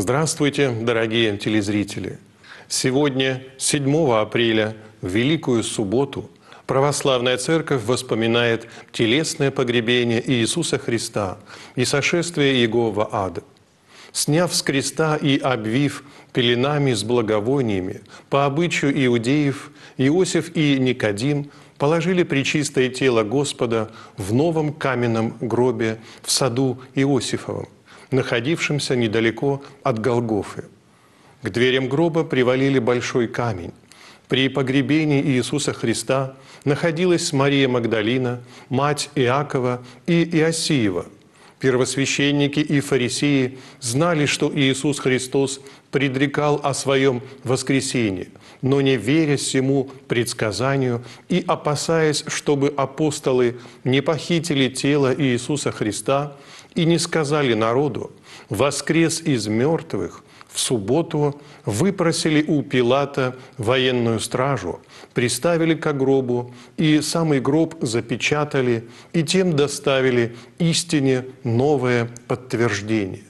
Здравствуйте, дорогие телезрители! Сегодня, 7 апреля, в Великую Субботу, Православная Церковь воспоминает телесное погребение Иисуса Христа и сошествие Иегова ад. Сняв с креста и обвив пеленами с благовониями, по обычаю иудеев, Иосиф и Никодим положили причистое тело Господа в новом каменном гробе в саду Иосифовом находившимся недалеко от Голгофы. К дверям гроба привалили большой камень. При погребении Иисуса Христа находилась Мария Магдалина, мать Иакова и Иосиева. Первосвященники и фарисеи знали, что Иисус Христос предрекал о своем воскресении, но не веря всему предсказанию и опасаясь, чтобы апостолы не похитили тело Иисуса Христа – и не сказали народу, воскрес из мертвых, в субботу выпросили у Пилата военную стражу, приставили к гробу, и самый гроб запечатали, и тем доставили истине новое подтверждение.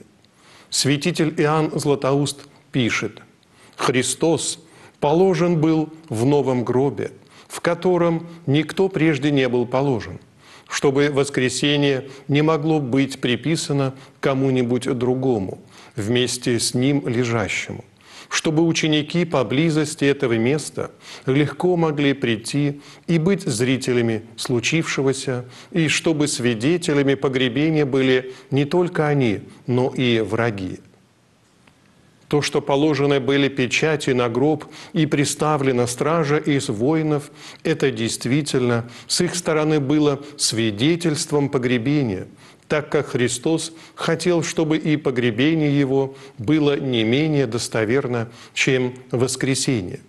Святитель Иоанн Златоуст пишет, «Христос положен был в новом гробе, в котором никто прежде не был положен чтобы воскресение не могло быть приписано кому-нибудь другому, вместе с ним лежащему, чтобы ученики поблизости этого места легко могли прийти и быть зрителями случившегося, и чтобы свидетелями погребения были не только они, но и враги – то, что положены были печати на гроб и приставлена стража из воинов, это действительно с их стороны было свидетельством погребения, так как Христос хотел, чтобы и погребение Его было не менее достоверно, чем воскресение.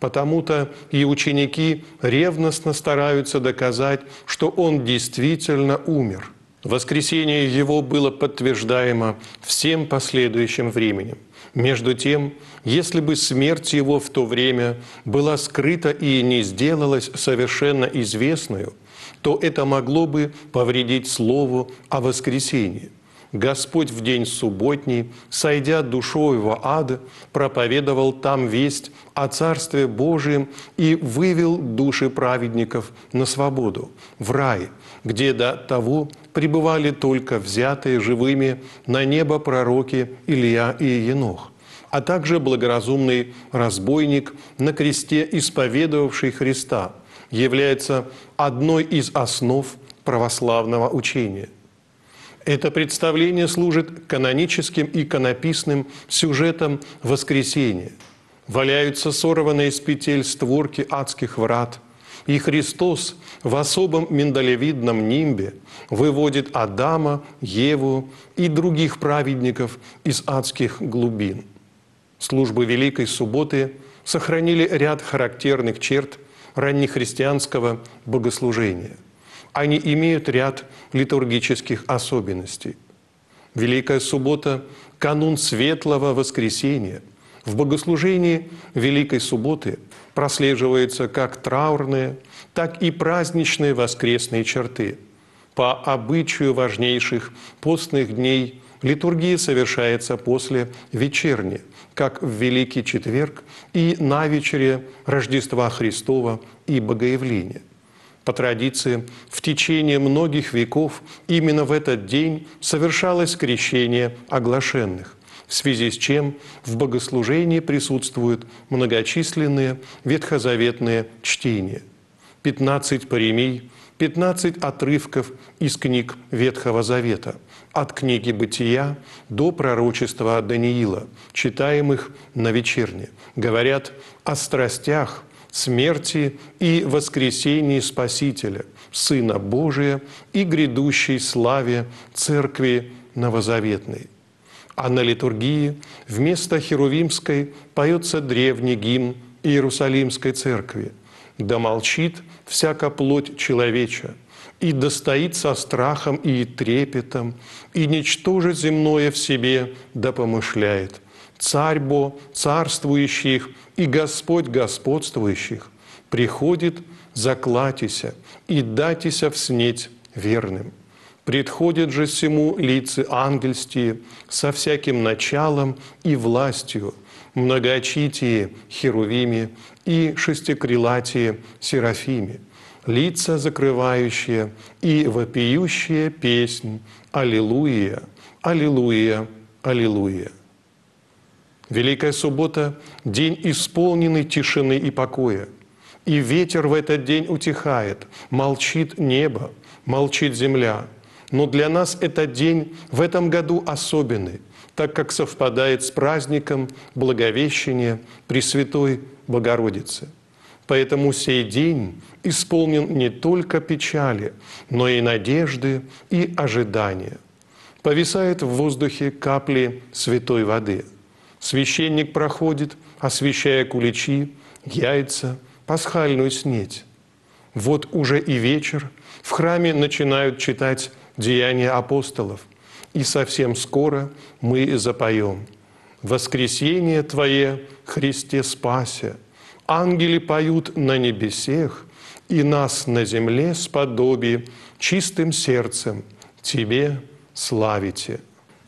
Потому-то и ученики ревностно стараются доказать, что Он действительно умер. Воскресение Его было подтверждаемо всем последующим временем. Между тем, если бы смерть его в то время была скрыта и не сделалась совершенно известную, то это могло бы повредить слову о воскресении. Господь в день субботний, сойдя душою во ад, проповедовал там весть о Царстве Божием и вывел души праведников на свободу, в рай, где до того пребывали только взятые живыми на небо пророки Илья и Енох, а также благоразумный разбойник на кресте, исповедовавший Христа, является одной из основ православного учения. Это представление служит каноническим и канописным сюжетом воскресения. Валяются сорванные с петель створки адских врат – и Христос в особом миндалевидном нимбе выводит Адама, Еву и других праведников из адских глубин. Службы Великой Субботы сохранили ряд характерных черт раннехристианского богослужения. Они имеют ряд литургических особенностей. Великая Суббота – канун Светлого Воскресения. В богослужении Великой Субботы – прослеживаются как траурные, так и праздничные воскресные черты. По обычаю важнейших постных дней литургия совершается после вечерни, как в Великий Четверг и на вечере Рождества Христова и Богоявления. По традиции, в течение многих веков именно в этот день совершалось крещение оглашенных в связи с чем в богослужении присутствуют многочисленные ветхозаветные чтения. 15 паремий, 15 отрывков из книг Ветхого Завета, от книги «Бытия» до пророчества Даниила, читаемых на вечерне, говорят о страстях, смерти и воскресении Спасителя, Сына Божия и грядущей славе Церкви Новозаветной – а на литургии вместо Херувимской поется древний гимн Иерусалимской церкви. «Да молчит всяка плоть человеча, и достоит со страхом и трепетом, и ничтоже земное в себе да помышляет. Царь Бо царствующих и Господь господствующих приходит, заклатися и датися вснеть верным». Предходят же всему лица ангельские со всяким началом и властью, многоочитие херувими и шестикрылатие серафиме, лица закрывающие и вопиющие песнь «Аллилуйя, Аллилуйя, Аллилуйя». Великая суббота – день исполненный тишины и покоя. И ветер в этот день утихает, молчит небо, молчит земля – но для нас этот день в этом году особенный, так как совпадает с праздником Благовещения Пресвятой Богородицы. Поэтому сей день исполнен не только печали, но и надежды и ожидания. Повисает в воздухе капли святой воды. Священник проходит, освещая куличи, яйца, пасхальную снеть. Вот уже и вечер, в храме начинают читать деяния апостолов. И совсем скоро мы запоем «Воскресение Твое, Христе Спасе, Ангели поют на небесех, и нас на земле сподоби чистым сердцем Тебе славите».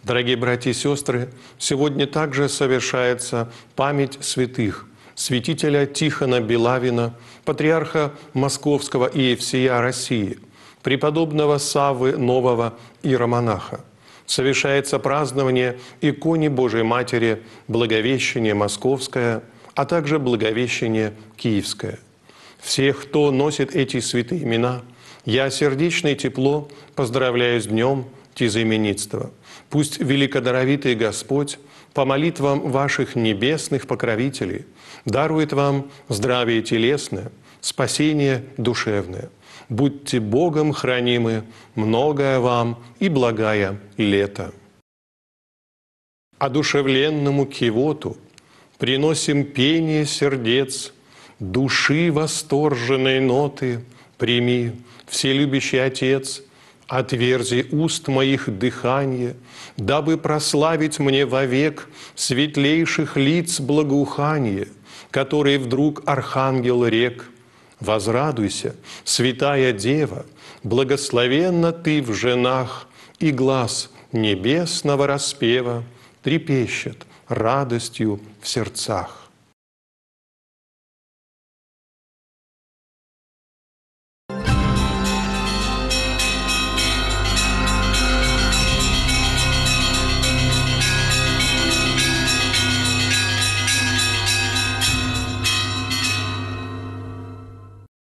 Дорогие братья и сестры, сегодня также совершается память святых, святителя Тихона Белавина, патриарха Московского и всея России – преподобного Савы Нового Иеромонаха. Совершается празднование иконе Божией Матери Благовещение Московское, а также Благовещение Киевское. Всех, кто носит эти святые имена, я сердечное тепло поздравляю с днем Тизаименитства. Пусть великодаровитый Господь по молитвам ваших небесных покровителей дарует вам здравие телесное, спасение душевное – Будьте Богом хранимы, многое вам и благая лето. Одушевленному кивоту приносим пение сердец, души восторженной ноты прими, Вселюбящий Отец, отверзи уст моих дыхание, дабы прославить мне вовек светлейших лиц благоухание, которые вдруг архангел рек – возрадуйся, святая дева, благословенна ты в женах, и глаз небесного распева трепещет радостью в сердцах.